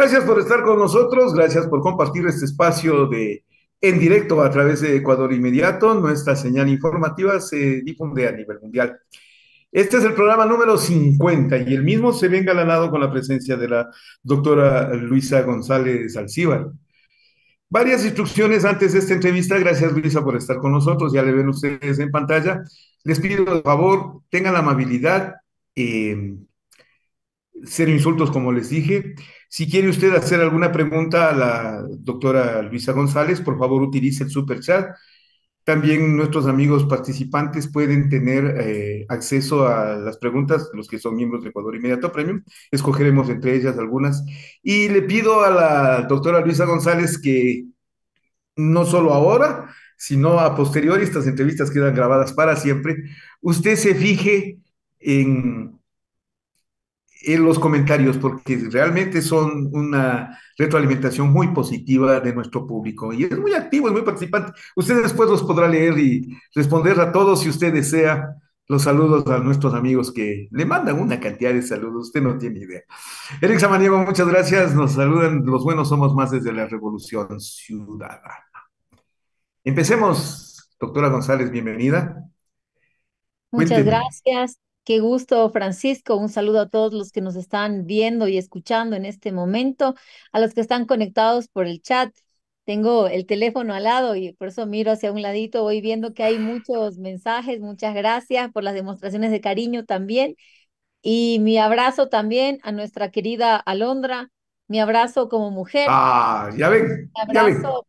Gracias por estar con nosotros, gracias por compartir este espacio de en directo a través de Ecuador Inmediato. Nuestra señal informativa se difunde a nivel mundial. Este es el programa número 50 y el mismo se ve engalanado con la presencia de la doctora Luisa González Alcíbar. Varias instrucciones antes de esta entrevista. Gracias, Luisa, por estar con nosotros. Ya le ven ustedes en pantalla. Les pido, por favor, tengan la amabilidad, eh, ser insultos, como les dije. Si quiere usted hacer alguna pregunta a la doctora Luisa González, por favor utilice el super chat. También nuestros amigos participantes pueden tener eh, acceso a las preguntas, los que son miembros de Ecuador Inmediato Premium. Escogeremos entre ellas algunas. Y le pido a la doctora Luisa González que no solo ahora, sino a posteriori, estas entrevistas quedan grabadas para siempre, usted se fije en en los comentarios porque realmente son una retroalimentación muy positiva de nuestro público y es muy activo, es muy participante. Usted después los podrá leer y responder a todos si usted desea los saludos a nuestros amigos que le mandan una cantidad de saludos, usted no tiene idea. Eric Samaniego, muchas gracias, nos saludan los buenos somos más desde la Revolución Ciudadana. Empecemos, doctora González, bienvenida. Muchas gracias. Qué gusto, Francisco. Un saludo a todos los que nos están viendo y escuchando en este momento, a los que están conectados por el chat. Tengo el teléfono al lado y por eso miro hacia un ladito, voy viendo que hay muchos mensajes. Muchas gracias por las demostraciones de cariño también. Y mi abrazo también a nuestra querida Alondra, mi abrazo como mujer. Ah, ya ven,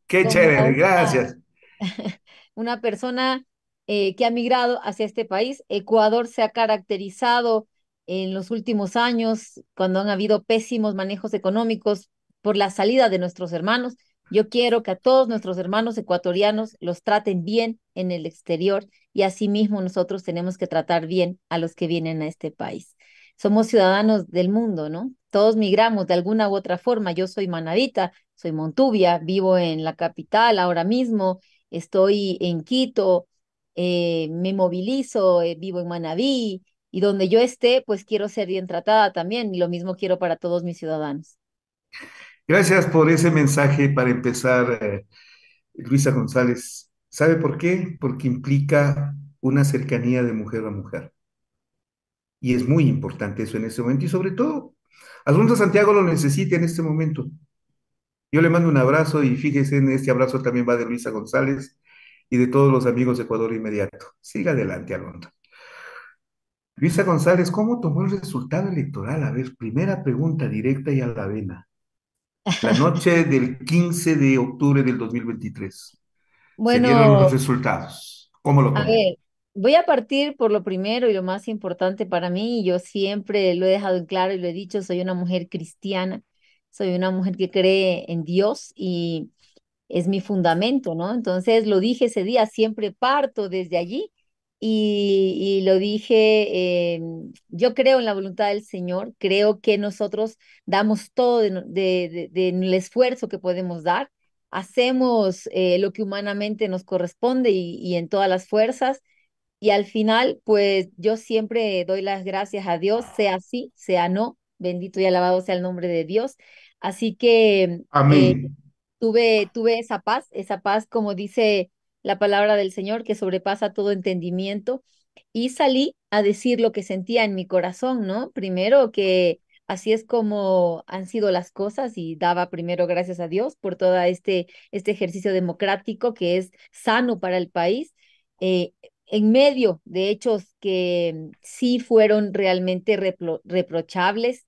Qué chévere, gracias. Una persona eh, que ha migrado hacia este país. Ecuador se ha caracterizado en los últimos años, cuando han habido pésimos manejos económicos por la salida de nuestros hermanos. Yo quiero que a todos nuestros hermanos ecuatorianos los traten bien en el exterior y asimismo nosotros tenemos que tratar bien a los que vienen a este país. Somos ciudadanos del mundo, ¿no? Todos migramos de alguna u otra forma. Yo soy manavita, soy montubia, vivo en la capital ahora mismo, estoy en Quito, eh, me movilizo, eh, vivo en Manabí y donde yo esté, pues quiero ser bien tratada también y lo mismo quiero para todos mis ciudadanos. Gracias por ese mensaje para empezar, eh, Luisa González. ¿Sabe por qué? Porque implica una cercanía de mujer a mujer. Y es muy importante eso en este momento y sobre todo, Asunto Santiago lo necesita en este momento. Yo le mando un abrazo y fíjese en este abrazo también va de Luisa González y de todos los amigos de Ecuador inmediato. Siga adelante, Alondra. Luisa González, ¿cómo tomó el resultado electoral? A ver, primera pregunta directa y a la vena. La noche del 15 de octubre del 2023. Bueno, se los resultados. ¿Cómo lo tomó? A ver, voy a partir por lo primero y lo más importante para mí. Yo siempre lo he dejado en claro y lo he dicho, soy una mujer cristiana, soy una mujer que cree en Dios y es mi fundamento, ¿no? Entonces lo dije ese día, siempre parto desde allí y, lo dije, em, yo creo en la voluntad del Señor, creo que nosotros damos todo de de, de, el esfuerzo que podemos dar, hacemos eh, lo que humanamente nos corresponde y, en todas las fuerzas. Y al final, pues yo siempre doy las gracias a Dios, sea así, sea no, bendito y alabado sea el nombre de Dios. Así que... Em, eh, Amén tuve, tuve esa paz, esa paz como dice la palabra del Señor que sobrepasa todo entendimiento y salí a decir lo que sentía en mi corazón, ¿no? Primero que así es como han sido las cosas y daba primero gracias a Dios por todo este, este ejercicio democrático que es sano para el país. Eh, en medio de hechos que sí fueron realmente reprochables,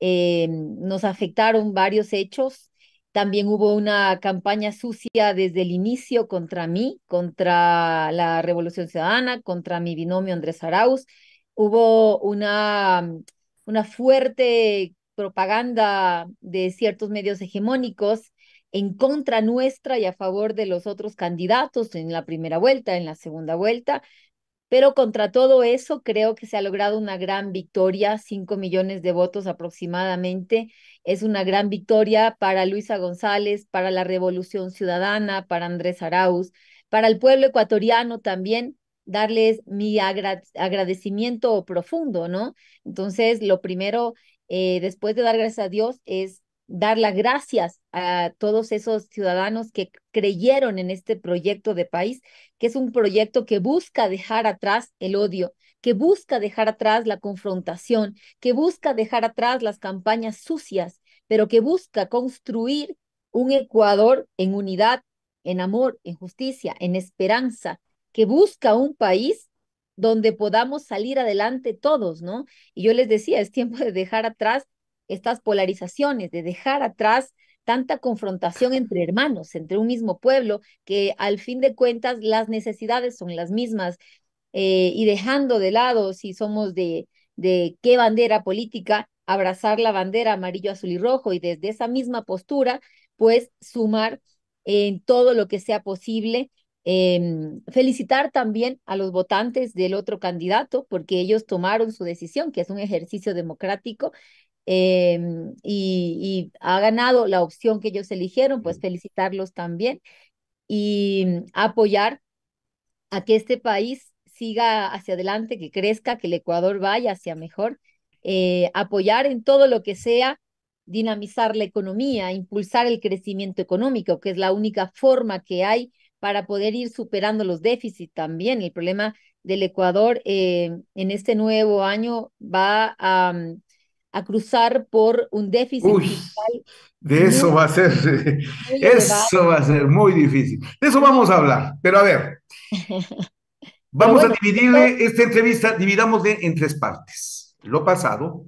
eh, nos afectaron varios hechos también hubo una campaña sucia desde el inicio contra mí, contra la Revolución Ciudadana, contra mi binomio Andrés Arauz. Hubo una, mm, una fuerte propaganda de ciertos medios hegemónicos en contra nuestra y a favor de los otros candidatos en la primera vuelta, en la segunda vuelta, pero contra todo eso, creo que se ha logrado una gran victoria, cinco millones de votos aproximadamente. Es una gran victoria para Luisa González, para la Revolución Ciudadana, para Andrés Arauz, para el pueblo ecuatoriano también, darles mi agradecimiento profundo, ¿no? Entonces, lo primero, eh, después de dar gracias a Dios, es dar las gracias a todos esos ciudadanos que creyeron en este proyecto de país, que es un proyecto que busca dejar atrás el odio, que busca dejar atrás la confrontación, que busca dejar atrás las campañas sucias, pero que busca construir un Ecuador en unidad, en amor, en justicia, en esperanza, que busca un país donde podamos salir adelante todos, ¿no? Y yo les decía, es tiempo de dejar atrás estas polarizaciones, de dejar atrás tanta confrontación entre hermanos, entre un mismo pueblo, que al fin de cuentas las necesidades son las mismas, eh, y dejando de lado si somos de, de qué bandera política, abrazar la bandera amarillo, azul y rojo, y desde esa misma postura, pues sumar en todo lo que sea posible. Em, felicitar también a los votantes del otro candidato porque ellos tomaron su decisión, que es un ejercicio democrático, Em, y, ha ganado la opción que ellos eligieron, pues felicitarlos también y mm, apoyar a que este país siga hacia adelante, que crezca, que el Ecuador vaya hacia mejor, eh, apoyar en todo lo que sea dinamizar la economía, impulsar el crecimiento económico, que es la única forma que hay para poder ir superando los déficits también. El problema del Ecuador eh, en este nuevo año va a mm, a cruzar por un déficit De eso va a ser, eso va a ser muy difícil. De eso vamos a hablar, pero a ver, vamos a dividir esta entrevista, dividamos en tres partes. Lo pasado,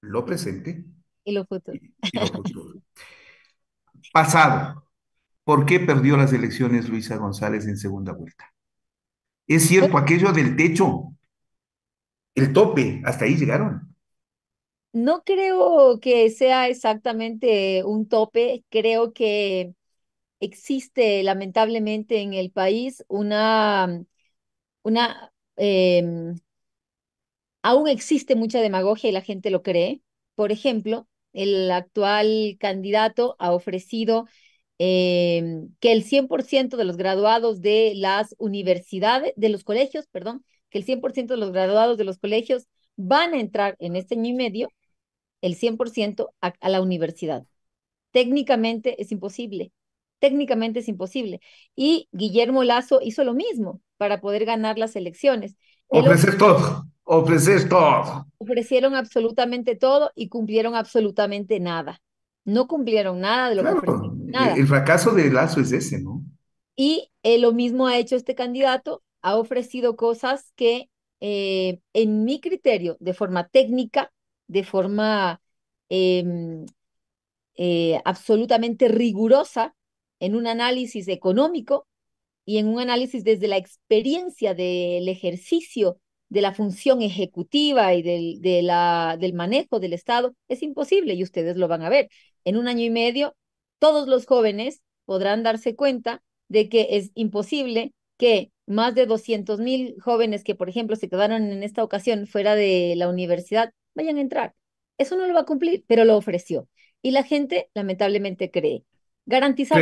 lo presente y y lo futuro. pasado, ¿por qué perdió las elecciones Luisa González en segunda vuelta? Es cierto aquello del techo, el tope, hasta ahí llegaron. No creo que sea exactamente un tope, creo que existe lamentablemente en el país una, una em, aún existe mucha demagogia y la gente lo cree. Por ejemplo, el actual candidato ha ofrecido em, que el 100% de los graduados de las universidades, de los colegios, perdón, que el 100% de los graduados de los colegios van a entrar en este año y medio el 100% a, la universidad. Técnicamente es imposible, técnicamente es imposible. Y Guillermo Lazo hizo lo mismo para poder ganar las elecciones. ofrecer todo, ofrecer todo. Ofrecieron absolutamente todo y cumplieron absolutamente nada. No cumplieron nada de lo que El fracaso de Lazo es ese, ¿no? Y eh, lo mismo ha hecho este candidato, ha ofrecido cosas que eh, en mi criterio, de forma técnica, de forma em, eh, absolutamente rigurosa en un análisis económico y en un análisis desde la experiencia del ejercicio de la función ejecutiva y del, del manejo del Estado, es imposible y ustedes lo van a ver. En un año y medio, todos los jóvenes podrán darse cuenta de que es imposible que más de 200 mil jóvenes que, por ejemplo, se quedaron en esta ocasión fuera de la universidad vayan a entrar. Eso no lo va a cumplir, pero lo ofreció. Y la gente lamentablemente cree. Garantizar,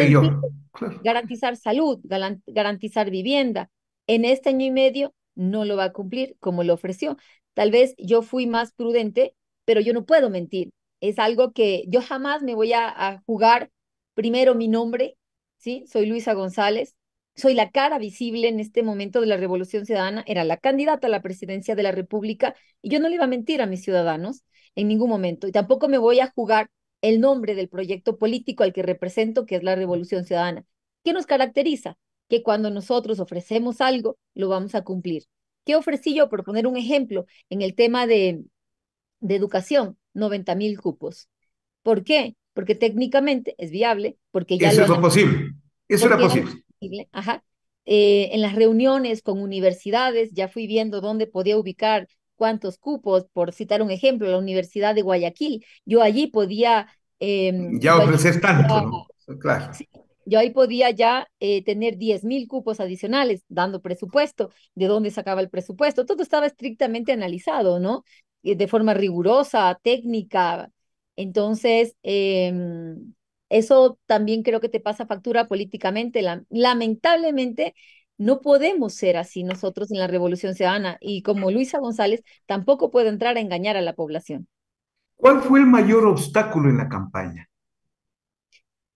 garantizar salud, garantizar vivienda. En este año y medio no lo va a cumplir como lo ofreció. Tal vez yo fui más prudente, pero yo no puedo mentir. Es algo que yo jamás me voy a, a jugar primero mi nombre, ¿sí? Soy Luisa González, soy la cara visible en este momento de la Revolución Ciudadana, era la candidata a la presidencia de la República y yo no le iba a mentir a mis ciudadanos en ningún momento y tampoco me voy a jugar el nombre del proyecto político al que represento, que es la Revolución Ciudadana. ¿Qué nos caracteriza? Que cuando nosotros ofrecemos algo, lo vamos a cumplir. ¿Qué ofrecí yo? Por poner un ejemplo, en el tema de, educación, 90 mil cupos. ¿Por qué? Porque técnicamente es viable, porque ya... Eso lo posible, eso era posible ajá, eh, en las reuniones con universidades, ya fui viendo dónde podía ubicar cuántos cupos, por citar un ejemplo, la Universidad de Guayaquil, yo allí podía... Em, ya ofrecer tanto, Claro. yo ahí podía ya eh, tener 10 mil cupos adicionales, dando presupuesto, de dónde sacaba el presupuesto, todo estaba estrictamente analizado, ¿no? Eh, de forma rigurosa, técnica. Entonces, em, eso también creo que te pasa factura políticamente. lamentablemente, no podemos ser así nosotros en la Revolución Ciudadana y como Luisa González tampoco puede entrar a engañar a la población. ¿Cuál fue el mayor obstáculo en la campaña?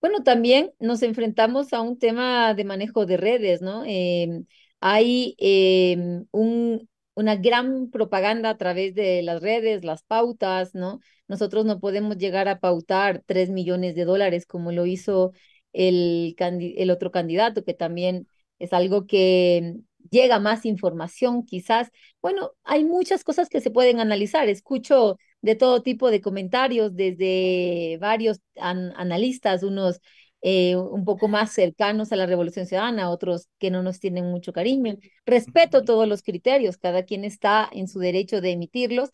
Bueno, también nos enfrentamos a un tema de manejo de redes, ¿no? Em, hay em, un una gran propaganda a través de las redes, las pautas, ¿no? Nosotros no podemos llegar a pautar tres millones de dólares como lo hizo el, el otro candidato, que también es algo que llega más información quizás. Bueno, hay muchas cosas que se pueden analizar. Escucho de todo tipo de comentarios desde varios analistas, unos eh, un poco más cercanos a la Revolución Ciudadana, otros que no nos tienen mucho cariño. Respeto todos los criterios, cada quien está en su derecho de emitirlos.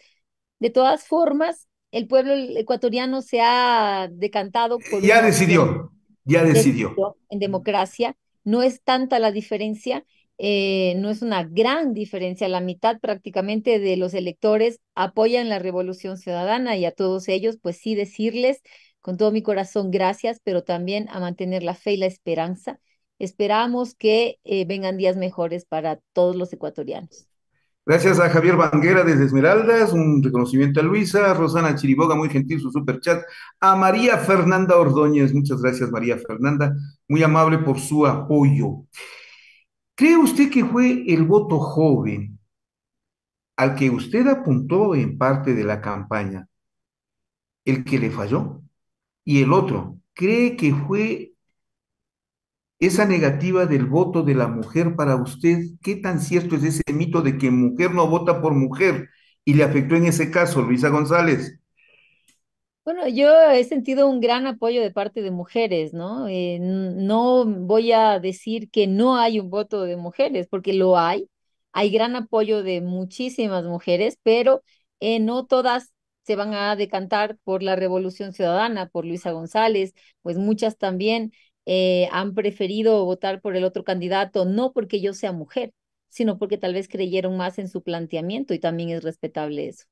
De todas formas, el pueblo ecuatoriano se ha decantado Ya decidió, ya decidió. En democracia, no es tanta la diferencia. Eh, no es una gran diferencia. La mitad prácticamente de los electores apoyan la revolución ciudadana y a todos ellos, pues sí decirles con todo mi corazón, gracias, pero también a mantener la fe y la esperanza. Esperamos que eh, vengan días mejores para todos los ecuatorianos. Gracias a Javier Banguera desde Esmeraldas, un reconocimiento a Luisa, Rosana Chiriboga, muy gentil su super chat, a María Fernanda Ordóñez, muchas gracias María Fernanda, muy amable por su apoyo. ¿Cree usted que fue el voto joven al que usted apuntó en parte de la campaña el que le falló? y el otro cree que fue esa negativa del voto de la mujer para usted, ¿qué tan cierto es ese mito de que mujer no vota por mujer? Y le afectó en ese caso, Luisa González. Bueno, yo he sentido un gran apoyo de parte de mujeres, ¿no? Eh, no voy a decir que no hay un voto de mujeres, porque lo hay. Hay gran apoyo de muchísimas mujeres, pero eh, no todas se van a decantar por la Revolución Ciudadana, por Luisa González, pues muchas también eh, han preferido votar por el otro candidato, no porque yo sea mujer, sino porque tal vez creyeron más en su planteamiento y también es respetable eso.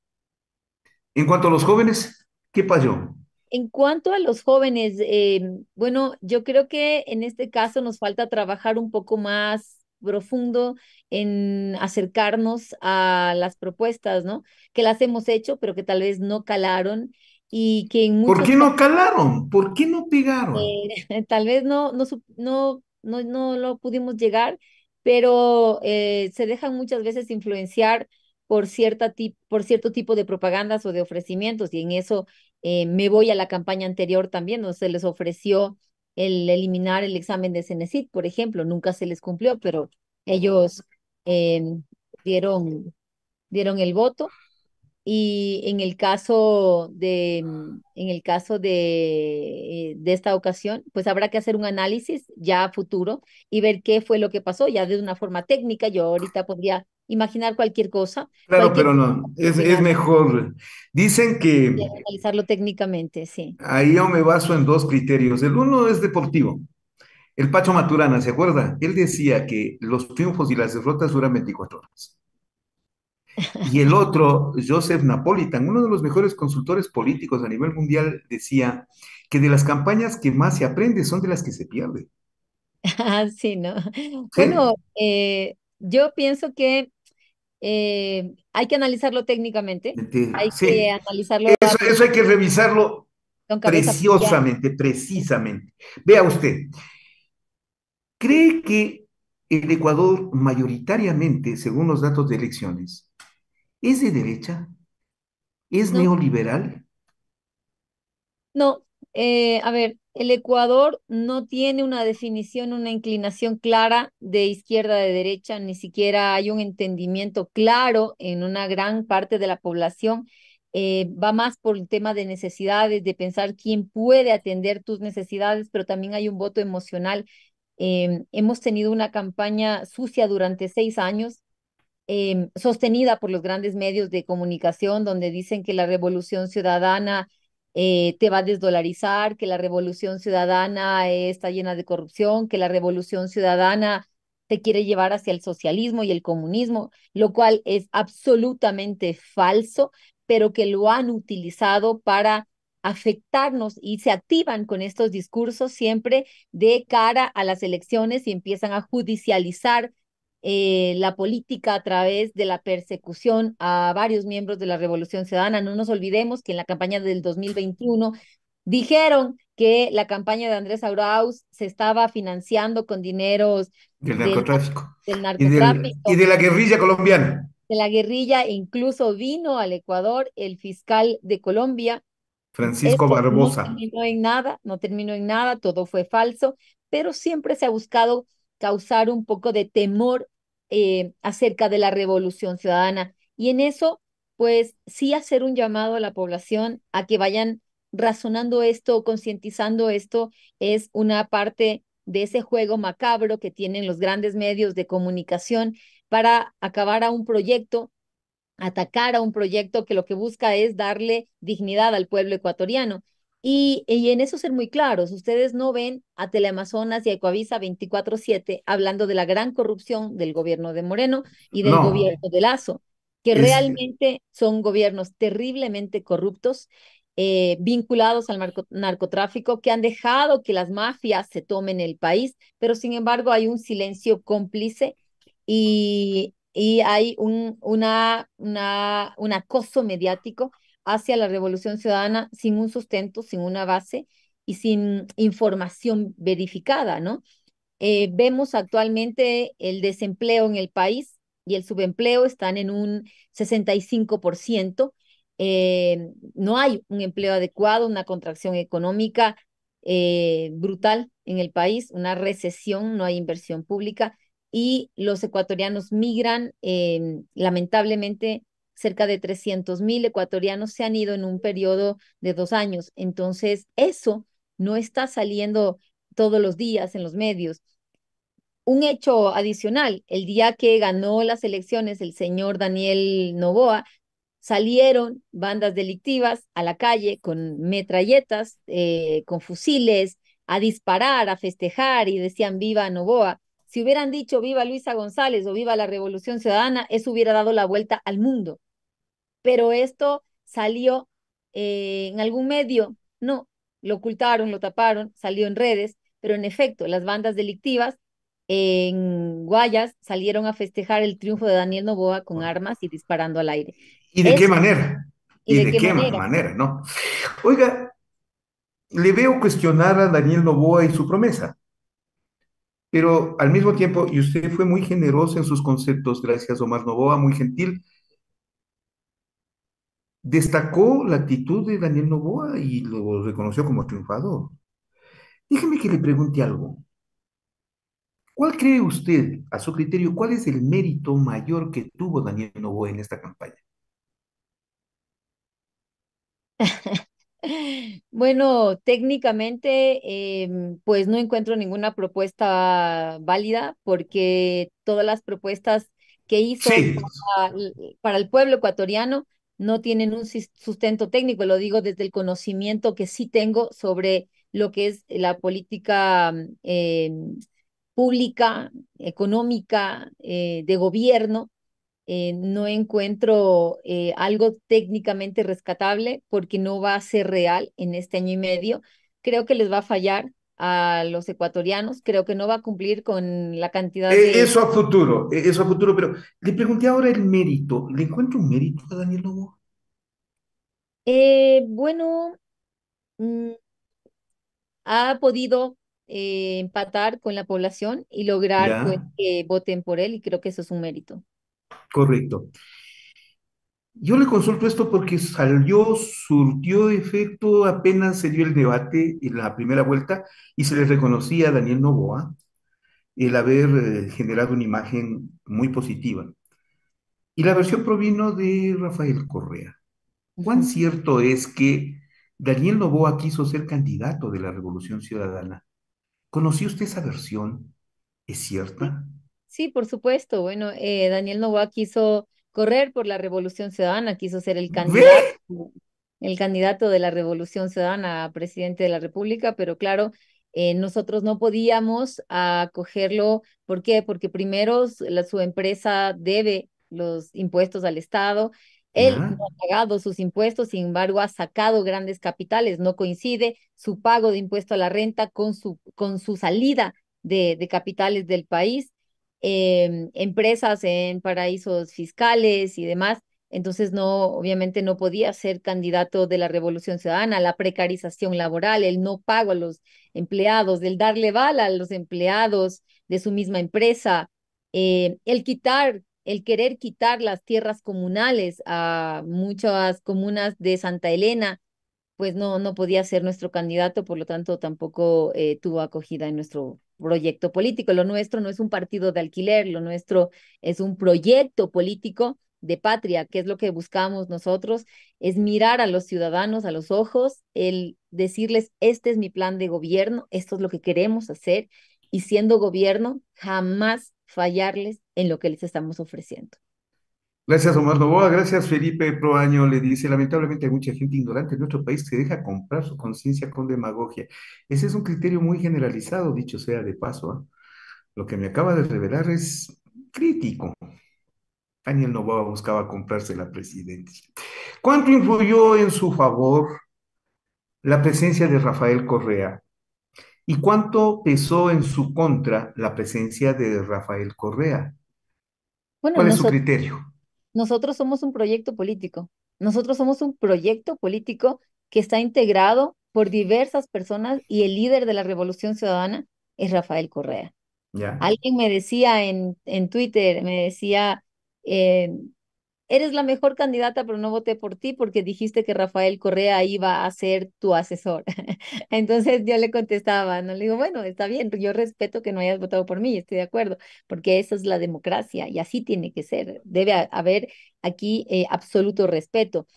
En cuanto a los jóvenes, ¿qué pasó? En cuanto a los jóvenes, eh, bueno, yo creo que en este caso nos falta trabajar un poco más profundo en acercarnos a las propuestas, ¿no? Que las hemos hecho, pero que tal vez no calaron y que en muchos ¿Por qué no calaron? ¿Por qué no pegaron? Eh, tal vez no, no, no, no, no lo pudimos llegar, pero eh, se dejan muchas veces influenciar por, cierta por cierto tipo de propagandas o de ofrecimientos y en eso eh, me voy a la campaña anterior también, donde se les ofreció el eliminar el examen de Cenecit, por ejemplo, nunca se les cumplió, pero ellos em, dieron, dieron el voto y en el caso de, mm, en el caso de, eh, de, esta ocasión, pues habrá que hacer un análisis ya a futuro y ver qué fue lo que pasó, ya de una forma técnica. Yo ahorita podría imaginar cualquier cosa. Claro, pero no, es, mejor. Dicen que... Analizarlo técnicamente, sí. Ahí yo me baso en dos criterios. El uno es deportivo. El Pacho Maturana, ¿se acuerda? Él decía que los triunfos y las derrotas duran 24 horas. Y el otro, Joseph Napolitan, uno de los mejores consultores políticos a nivel mundial, decía que de las campañas que más se aprende son de las que se pierde. Ah, sí, ¿no? Bueno, eh, yo pienso que eh, hay que analizarlo técnicamente, hay que analizarlo. Eso, hay que revisarlo preciosamente, precisamente. Vea usted, ¿cree que el Ecuador mayoritariamente, según los datos de elecciones, ¿Es de derecha? ¿Es neoliberal? no. Eh, a ver, el Ecuador no tiene una definición, una inclinación clara de izquierda, de derecha, ni siquiera hay un entendimiento claro en una gran parte de la población. Eh, va más por el tema de necesidades, de pensar quién puede atender tus necesidades, pero también hay un voto emocional. Eh, hemos tenido una campaña sucia durante seis años Em, sostenida por los grandes medios de comunicación, donde dicen que la revolución ciudadana eh, te va a desdolarizar, que la revolución ciudadana eh, está llena de corrupción, que la revolución ciudadana te quiere llevar hacia el socialismo y el comunismo, lo cual es absolutamente falso, pero que lo han utilizado para afectarnos y se activan con estos discursos siempre de cara a las elecciones y empiezan a judicializar eh, la política a través de la persecución a varios miembros de la Revolución Ciudadana. No nos olvidemos que en la campaña del 2021 dijeron que la campaña de Andrés Auraus se estaba financiando con dineros del narcotráfico, y, de la guerrilla colombiana. De la guerrilla, e incluso vino al Ecuador el fiscal de Colombia, Francisco Barbosa. No en nada, no terminó en nada, todo fue falso, pero siempre se ha buscado causar un poco de temor eh, acerca de la revolución ciudadana. Y en eso, pues sí hacer un llamado a la población a que vayan razonando esto, concientizando esto, es una parte de ese juego macabro que tienen los grandes medios de comunicación para acabar a un proyecto, atacar a un proyecto que lo que busca es darle dignidad al pueblo ecuatoriano. Y, en eso ser muy claros, ustedes no ven a Teleamazonas y a Ecoavisa 24-7 hablando de la gran corrupción del gobierno de Moreno y del gobierno de Lazo, que realmente son gobiernos terriblemente corruptos, eh, vinculados al narcotráfico, que han dejado que las mafias se tomen el país, pero sin embargo hay un silencio cómplice y, hay un, una, una, un acoso mediático hacia la revolución ciudadana sin un sustento, sin una base y sin información verificada, ¿no? Eh, vemos actualmente el desempleo en el país y el subempleo están en un 65%. Eh, no hay un empleo adecuado, una contracción económica eh, brutal en el país, una recesión, no hay inversión pública y los ecuatorianos migran lamentablemente cerca de 300.000 ecuatorianos se han ido en un periodo de dos años. Entonces, eso no está saliendo todos los días en los medios. Un hecho adicional, el día que ganó las elecciones el señor Daniel Novoa, salieron bandas delictivas a la calle con metralletas, eh, con fusiles, a disparar, a festejar y decían viva Novoa. Si hubieran dicho viva Luisa González o viva la Revolución Ciudadana, eso hubiera dado la vuelta al mundo. Pero esto salió eh, en algún medio, no, lo ocultaron, lo taparon, salió en redes, pero en efecto, las bandas delictivas en Guayas salieron a festejar el triunfo de Daniel Novoa con armas y disparando al aire. ¿Y de qué manera? ¿Y, de, qué, manera? ¿no? Oiga, le veo cuestionar a Daniel Novoa y su promesa pero al mismo tiempo, y usted fue muy generoso en sus conceptos, gracias Omar Novoa, muy gentil, destacó la actitud de Daniel Novoa y lo reconoció como triunfador. Déjeme que le pregunte algo. ¿Cuál cree usted, a su criterio, cuál es el mérito mayor que tuvo Daniel Novoa en esta campaña? Bueno, técnicamente, em, pues no encuentro ninguna propuesta válida porque todas las propuestas que hizo para, el pueblo ecuatoriano no tienen un sustento técnico, lo digo desde el conocimiento que sí tengo sobre lo que es la política em, pública, económica, eh, de gobierno eh, no encuentro eh, algo técnicamente rescatable porque no va a ser real en este año y medio. Creo que les va a fallar a los ecuatorianos, creo que no va a cumplir con la cantidad e, de... Eso a futuro, e, eso a futuro, pero le pregunté ahora el mérito, ¿le encuentro un mérito a Daniel Lobo? Eh, bueno, mm, ha podido empatar con la población y lograr pues, que voten por él y creo que eso es un mérito. Correcto. Yo le consulto esto porque salió, surtió efecto, apenas se dio el debate en la primera vuelta y se le reconocía a Daniel Novoa el haber eh, generado una imagen muy positiva. Y la versión provino de Rafael Correa. ¿Cuán cierto es que Daniel Novoa quiso ser candidato de la Revolución Ciudadana? ¿Conoció usted esa versión? ¿Es cierta? Sí, por supuesto. Bueno, eh, Daniel Novoa quiso correr por la Revolución Ciudadana, quiso ser el candidato, el candidato de la Revolución Ciudadana a presidente de la República, pero claro, eh, nosotros no podíamos acogerlo. ¿Por qué? Porque primero su empresa debe los impuestos al Estado. Él ah. ha pagado sus impuestos, sin embargo, ha sacado grandes capitales. No coincide su pago de impuesto a la renta con su, con su salida de, de capitales del país. Em, empresas en paraísos fiscales y demás. Entonces, no, obviamente no podía ser candidato de la revolución ciudadana, la precarización laboral, el no pago a los empleados, el darle bala a los empleados de su misma empresa, eh, el quitar, el querer quitar las tierras comunales a muchas comunas de Santa Elena, pues no, no podía ser nuestro candidato, por lo tanto tampoco eh, tuvo acogida en nuestro proyecto político. Lo nuestro no es un partido de alquiler, lo nuestro es un proyecto político de patria, que es lo que buscamos nosotros, es mirar a los ciudadanos a los ojos, el decirles, este es mi plan de gobierno, esto es lo que queremos hacer, y siendo gobierno, jamás fallarles en lo que les estamos ofreciendo. Gracias, Omar Novoa. Gracias, Felipe Proaño. Le dice, lamentablemente hay mucha gente ignorante en nuestro país que deja comprar su conciencia con demagogia. Ese es un criterio muy generalizado, dicho sea de paso. ¿ah? Lo que me acaba de revelar es crítico. Daniel Novoa buscaba comprarse la presidencia. ¿Cuánto influyó en su favor la presencia de Rafael Correa? ¿Y cuánto pesó en su contra la presencia de Rafael Correa? ¿Cuál es su criterio? nosotros somos un proyecto político. Nosotros somos un proyecto político que está integrado por diversas personas y el líder de la Revolución Ciudadana es Rafael Correa. Alguien me decía en, en Twitter, me decía, eh, eres la mejor candidata, pero no voté por ti porque dijiste que Rafael Correa iba a ser tu asesor. Entonces yo le contestaba, no le digo, bueno, está bien, yo respeto que no hayas votado por mí, estoy de acuerdo, porque esa es la democracia y así tiene que ser. Debe haber aquí eh, absoluto respeto.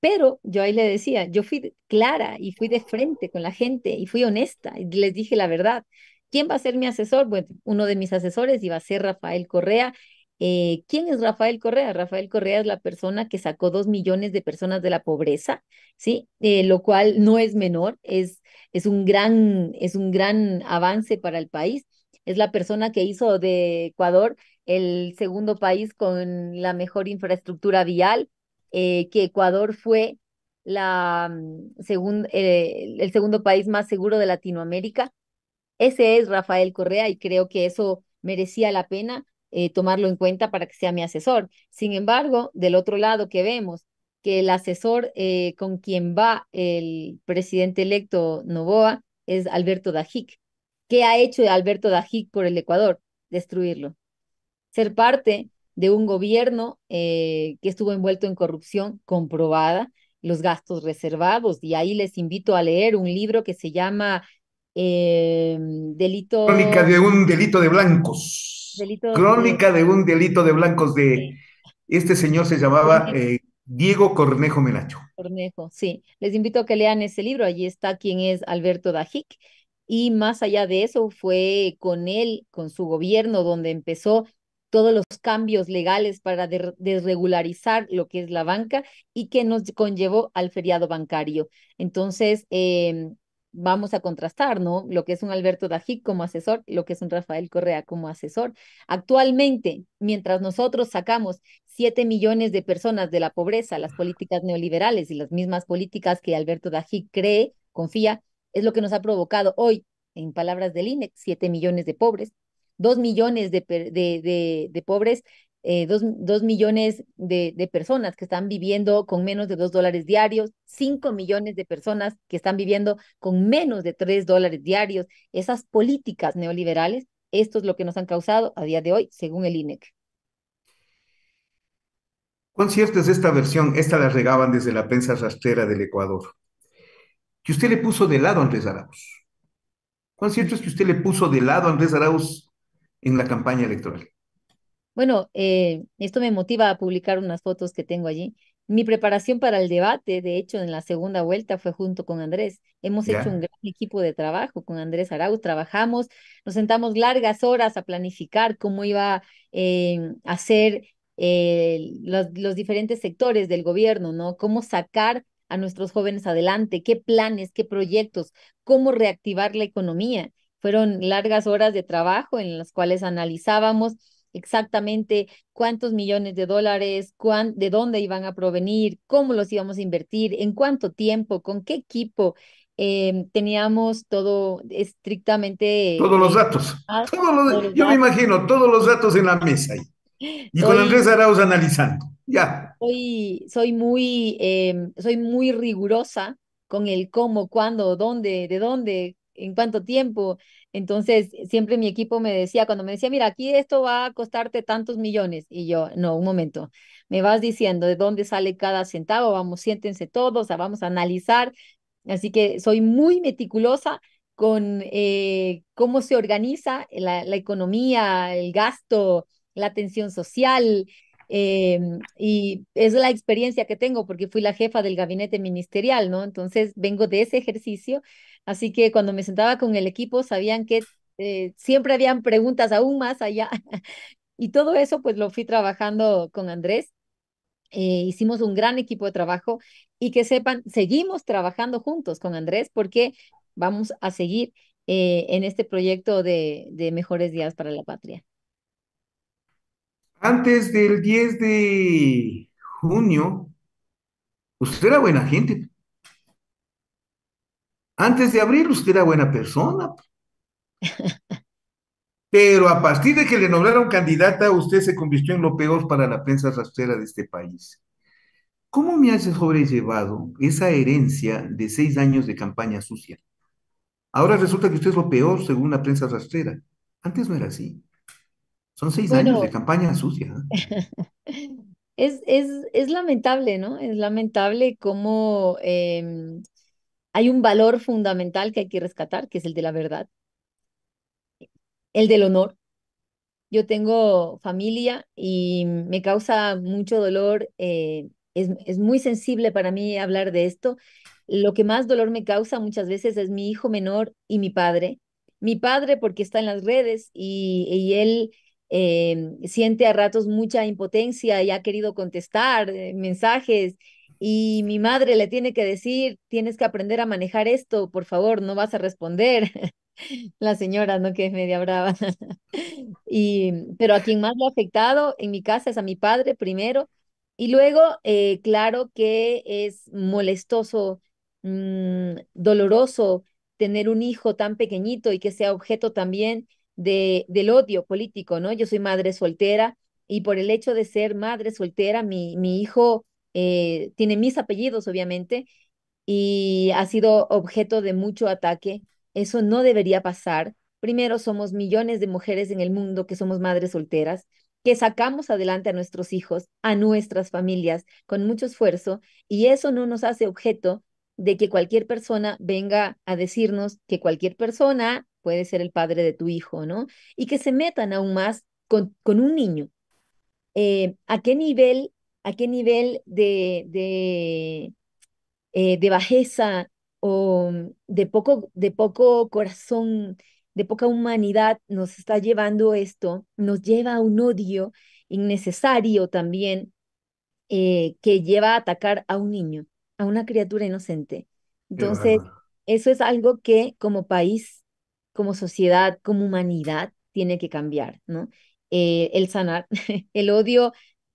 Pero yo ahí le decía, yo fui clara y fui de frente con la gente y fui honesta y les dije la verdad. ¿Quién va a ser mi asesor? Bueno, uno de mis asesores iba a ser Rafael Correa eh, ¿Quién es Rafael Correa? Rafael Correa es la persona que sacó dos millones de personas de la pobreza, ¿sí? Eh, lo cual no es menor, es, es, un gran, es un gran avance para el país. Es la persona que hizo de Ecuador el segundo país con la mejor infraestructura vial, eh, que Ecuador fue la, mm, el segundo país más seguro de Latinoamérica. Ese es Rafael Correa y creo que eso merecía la pena. Eh, tomarlo en cuenta para que sea mi asesor. Sin embargo, del otro lado que vemos que el asesor eh, con quien va el presidente electo Novoa es Alberto Dajic. ¿Qué ha hecho Alberto Dajic por el Ecuador? Destruirlo. Ser parte de un gobierno eh, que estuvo envuelto en corrupción comprobada, los gastos reservados, y ahí les invito a leer un libro que se llama em, Delito... de un delito de blancos. Crónica de... un delito de blancos de... Este señor se llamaba eh, Diego Cornejo Menacho. Cornejo, sí. Les invito a que lean ese libro. Allí está quien es Alberto Dajic. Y más allá de eso, fue con él, con su gobierno, donde empezó todos los cambios legales para desregularizar lo que es la banca y que nos conllevó al feriado bancario. Entonces, eh, vamos a contrastar, ¿no? Lo que es un Alberto Dajic como asesor, lo que es un Rafael Correa como asesor. Actualmente, mientras nosotros sacamos siete millones de personas de la pobreza, las políticas neoliberales y las mismas políticas que Alberto Dajic cree, confía, es lo que nos ha provocado hoy, en palabras del INEC, siete millones de pobres, dos millones de pobres eh, dos, millones de, de, personas que están viviendo con menos de dos dólares diarios, cinco millones de personas que están viviendo con menos de tres dólares diarios. Esas políticas neoliberales, esto es lo que nos han causado a día de hoy, según el INEC. ¿Cuán cierta es esta versión? Esta la regaban desde la prensa rastrera del Ecuador. Que usted le puso de lado a Andrés Arauz. ¿Cuán cierto es que usted le puso de lado a Andrés Arauz en la campaña electoral? Bueno, eh, esto me motiva a publicar unas fotos que tengo allí. Mi preparación para el debate, de hecho, en la segunda vuelta fue junto con Andrés. Hemos hecho un gran equipo de trabajo con Andrés Arauz. Trabajamos, nos sentamos largas horas a planificar cómo iba em, a ser eh, los, los diferentes sectores del gobierno, ¿no? Cómo sacar a nuestros jóvenes adelante, qué planes, qué proyectos, cómo reactivar la economía. Fueron largas horas de trabajo en las cuales analizábamos exactamente cuántos millones de dólares, cuán, de dónde iban a provenir, cómo los íbamos a invertir, en cuánto tiempo, con qué equipo. Eh, teníamos todo estrictamente... Todos los eh, datos. Ah, yo me imagino todos los datos en la mesa. Y con Andrés Arauz analizando. Ya. Soy, soy, muy, em, soy muy rigurosa con el cómo, cuándo, dónde, de dónde, en cuánto tiempo. Entonces, siempre mi equipo me decía, cuando me decía, mira, aquí esto va a costarte tantos millones, y yo, no, un momento, me vas diciendo de dónde sale cada centavo, vamos, siéntense todos, vamos a analizar. Así que soy muy meticulosa con eh, cómo se organiza la, economía, el gasto, la atención social. Eh, y es la experiencia que tengo porque fui la jefa del gabinete ministerial, ¿no? Entonces vengo de ese ejercicio Así que cuando me sentaba con el equipo, sabían que eh, siempre habían preguntas aún más allá. y todo eso, pues lo fui trabajando con Andrés. Eh, hicimos un gran equipo de trabajo y que sepan, seguimos trabajando juntos con Andrés porque vamos a seguir eh, en este proyecto de, de Mejores Días para la Patria. Antes del 10 de junio, usted era buena gente. Antes de abrir, usted era buena persona. Pero a partir de que le nombraron candidata, usted se convirtió en lo peor para la prensa rastrera de este país. ¿Cómo me has sobrellevado esa herencia de seis años de campaña sucia? Ahora resulta que usted es lo peor según la prensa rastrera. Antes no era así. Son seis años de campaña sucia. ¿eh? Es, lamentable, ¿no? Es lamentable cómo em, hay un valor fundamental que hay que rescatar, que es el de la verdad, el del honor. Yo tengo familia y me causa mucho dolor, eh, es, muy sensible para mí hablar de esto. Lo que más dolor me causa muchas veces es mi hijo menor y mi padre. Mi padre porque está en las redes y, él eh, siente a ratos mucha impotencia y ha querido contestar eh, mensajes y mi madre le tiene que decir, tienes que aprender a manejar esto, por favor, no vas a responder. La señora, ¿no? Que es media brava. y, pero a quien más lo ha afectado en mi casa es a mi padre primero. Y luego, eh, claro que es molestoso, mm, doloroso tener un hijo tan pequeñito y que sea objeto también de, del odio político, ¿no? Yo soy madre soltera y por el hecho de ser madre soltera, mi, mi hijo eh, tiene mis apellidos, obviamente, y ha sido objeto de mucho ataque. Eso no debería pasar. Primero, somos millones de mujeres en el mundo que somos madres solteras, que sacamos adelante a nuestros hijos, a nuestras familias, con mucho esfuerzo, y eso no nos hace objeto de que cualquier persona venga a decirnos que cualquier persona puede ser el padre de tu hijo, ¿no? Y que se metan aún más con, un niño. Eh, ¿A qué nivel a qué nivel de, de, eh, bajeza o mm, de poco, de poco corazón, de poca humanidad nos está llevando esto, nos lleva a un odio innecesario también eh, que lleva a atacar a un niño, a una criatura inocente. Entonces, eso es algo que como país, como sociedad, como humanidad, tiene que cambiar, ¿no? Eh, el sanar. el odio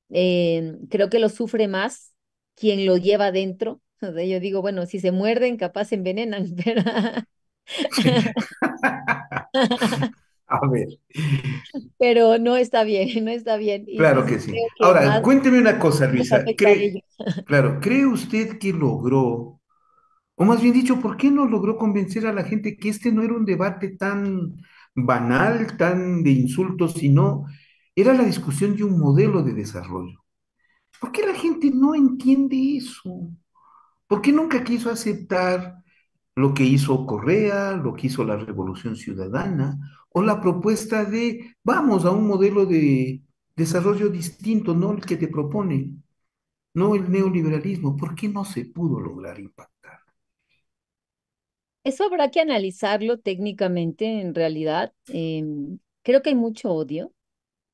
Em, creo que lo sufre más quien lo lleva dentro. yo digo, bueno, si se muerden, capaz se envenenan, pero... A ver. Pero no está bien, no está bien. claro que sí. Ahora, cuénteme una cosa, Luisa. claro, ¿cree usted que logró, o más bien dicho, ¿por qué no logró convencer a la gente que este no era un debate tan banal, tan de insultos, sino era la discusión de un modelo de desarrollo. ¿Por qué la gente no entiende eso? ¿Por qué nunca quiso aceptar lo que hizo Correa, lo que hizo la Revolución Ciudadana, o la propuesta de, vamos a un modelo de desarrollo distinto, no el que te propone, no el neoliberalismo? ¿Por qué no se pudo lograr impactar? Eso habrá que analizarlo técnicamente, en realidad. Em, creo que hay mucho odio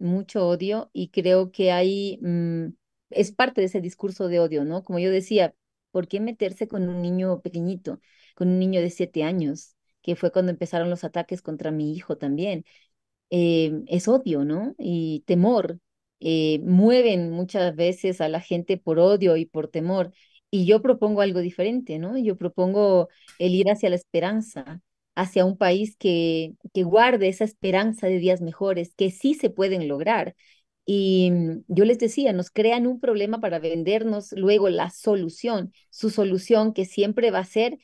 mucho odio y creo que hay, mm, es parte de ese discurso de odio, ¿no? Como yo decía, ¿por qué meterse con un niño pequeñito, con un niño de siete años, que fue cuando empezaron los ataques contra mi hijo también? Eh, es odio, ¿no? Y temor. Eh, mueven muchas veces a la gente por odio y por temor. Y yo propongo algo diferente, ¿no? Yo propongo el ir hacia la esperanza, hacia un país que, que guarde esa esperanza de días mejores, que sí se pueden lograr. Y mm, yo les decía, nos crean un problema para vendernos luego la solución, su solución que siempre va a ser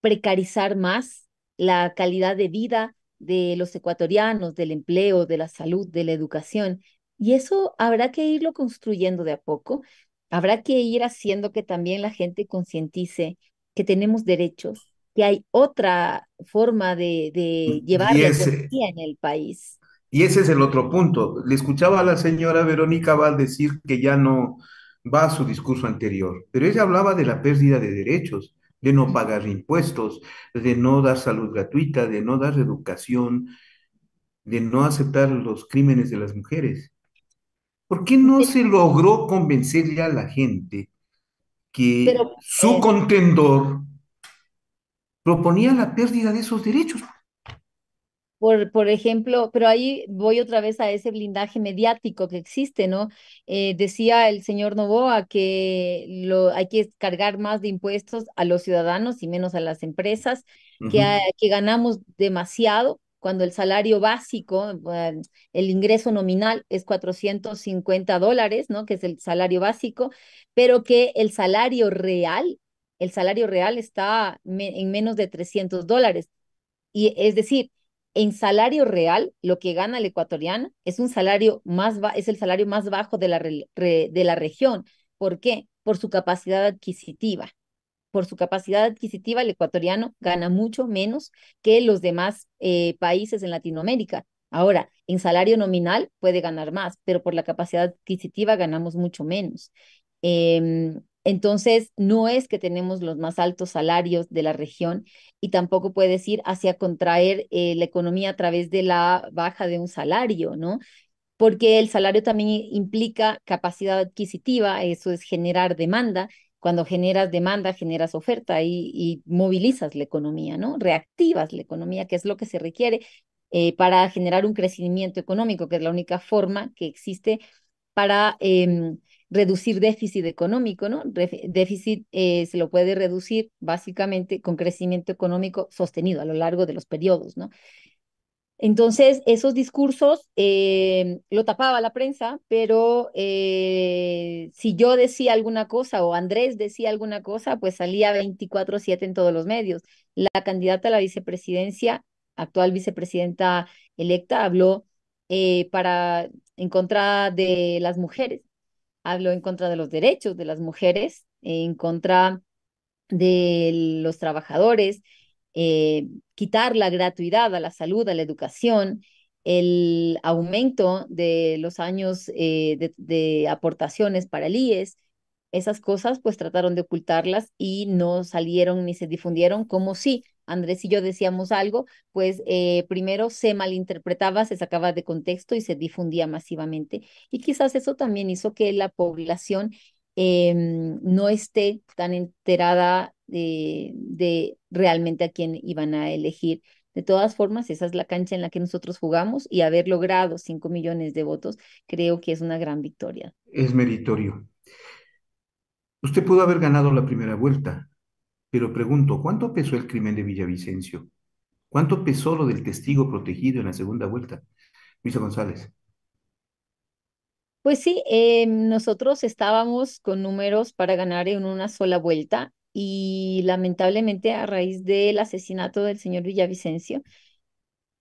precarizar más la calidad de vida de los ecuatorianos, del empleo, de la salud, de la educación. Y eso habrá que irlo construyendo de a poco. Habrá que ir haciendo que también la gente concientice que tenemos derechos, que hay otra forma de, mm, llevar la energía en el país. Y ese es el otro punto. Le escuchaba a la señora Verónica a decir que ya no va a su discurso anterior, pero ella hablaba de la pérdida de derechos, de no pagar impuestos, de no dar salud gratuita, de no dar educación, de no aceptar los crímenes de las mujeres. ¿Por qué no se logró convencerle a la gente que su eh, contendor proponía la pérdida de esos derechos. Por, por, ejemplo, pero ahí voy otra vez a ese blindaje mediático que existe, ¿no? Eh, decía el señor Novoa que hay que cargar más de impuestos a los ciudadanos y menos a las empresas, que, ganamos demasiado cuando el salario básico, eh, el ingreso nominal es 450 dólares, ¿no? Que es el salario básico, pero que el salario real el salario real está en menos de 300 dólares. Y es decir, en salario real, lo que gana el ecuatoriano es un salario más es el salario más bajo de la, de la región. ¿Por qué? Por su capacidad adquisitiva. Por su capacidad adquisitiva, el ecuatoriano gana mucho menos que los demás eh, países en Latinoamérica. Ahora, en salario nominal puede ganar más, pero por la capacidad adquisitiva ganamos mucho menos. Eh, entonces, no es que tenemos los más altos salarios de la región y tampoco puedes ir hacia contraer eh, la economía a través de la baja de un salario, ¿no? Porque el salario también implica capacidad adquisitiva, eso es generar demanda. Cuando generas demanda, generas oferta y, movilizas la economía, ¿no? Reactivas la economía, que es lo que se requiere eh, para generar un crecimiento económico, que es la única forma que existe para... Em, reducir déficit económico, ¿no? Déficit eh, se lo puede reducir básicamente con crecimiento económico sostenido a lo largo de los periodos, ¿no? Entonces, esos discursos eh, lo tapaba la prensa, pero eh, si yo decía alguna cosa o Andrés decía alguna cosa, pues salía 24/7 en todos los medios. La candidata a la vicepresidencia, actual vicepresidenta electa, habló para, en contra de las mujeres hablo en contra de los derechos de las mujeres, en contra de los trabajadores, eh, quitar la gratuidad a la salud, a la educación, el aumento de los años eh, de, aportaciones para el IES, esas cosas pues trataron de ocultarlas y no salieron ni se difundieron como si Andrés y yo decíamos algo, pues eh, primero se malinterpretaba, se sacaba de contexto y se difundía masivamente. Y quizás eso también hizo que la población em, no esté tan enterada de, de realmente a quién iban a elegir. De todas formas, esa es la cancha en la que nosotros jugamos y haber logrado 5 millones de votos creo que es una gran victoria. Es meritorio. Usted pudo haber ganado la primera vuelta, pero pregunto, ¿cuánto pesó el crimen de Villavicencio? ¿Cuánto pesó lo del testigo protegido en la segunda vuelta? Luisa González. Pues sí, em, nosotros estábamos con números para ganar en una sola vuelta y lamentablemente a raíz del asesinato del señor Villavicencio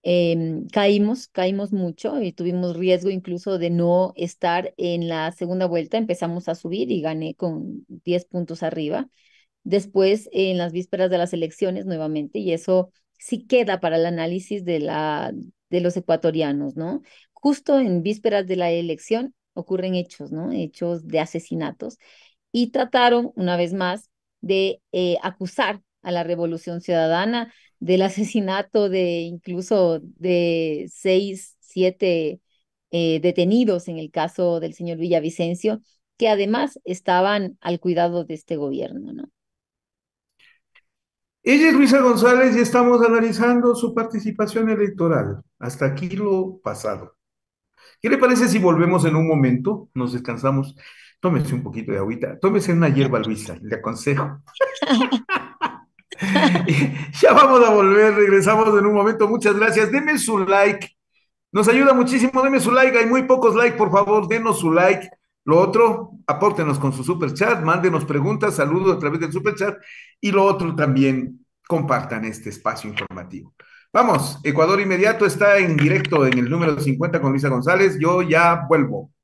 em, caímos, caímos mucho y tuvimos riesgo incluso de no estar en la segunda vuelta. Empezamos a subir y gané con 10 puntos arriba después en las vísperas de las elecciones nuevamente, y eso sí queda para el análisis de, la, de los ecuatorianos, ¿no? Justo en vísperas de la elección ocurren hechos, ¿no? Hechos de asesinatos, y trataron una vez más de eh, acusar a la revolución ciudadana del asesinato de incluso de seis, siete eh, detenidos en el caso del señor Villavicencio, que además estaban al cuidado de este gobierno. ¿no? Ella es Luisa González y estamos analizando su participación electoral. Hasta aquí lo pasado. ¿Qué le parece si volvemos en un momento? Nos descansamos. Tómese un poquito de agüita. Tómese una hierba, Luisa, le aconsejo. ya vamos a volver, regresamos en un momento. Muchas gracias. Deme su like. Nos ayuda muchísimo. Deme su like. Hay muy pocos likes, por favor. Denos su like. Lo otro, apórtenos con su super chat, mándenos preguntas, saludos a través del super chat y lo otro también compartan este espacio informativo. Vamos, Ecuador Inmediato está en directo en el número 50 con Luisa González. Yo ya vuelvo.